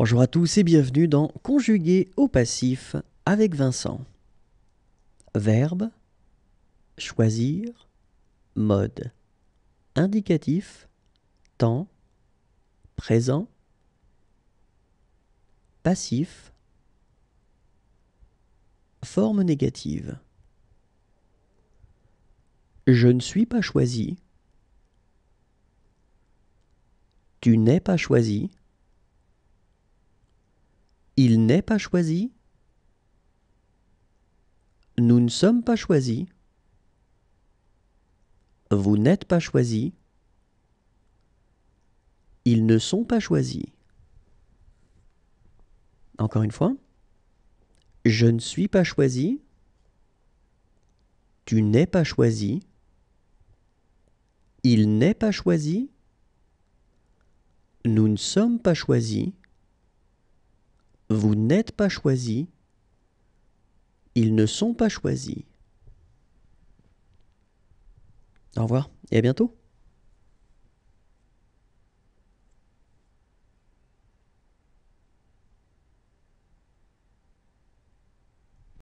Bonjour à tous et bienvenue dans Conjuguer au passif avec Vincent. Verbe, choisir, mode, indicatif, temps, présent, passif, forme négative. Je ne suis pas choisi. Tu n'es pas choisi. Il n'est pas choisi. Nous ne sommes pas choisis. Vous n'êtes pas choisi. Ils ne sont pas choisis. Encore une fois. Je ne suis pas choisi. Tu n'es pas choisi. Il n'est pas choisi. Nous ne sommes pas choisis. Vous n'êtes pas choisi. Ils ne sont pas choisis. Au revoir et à bientôt.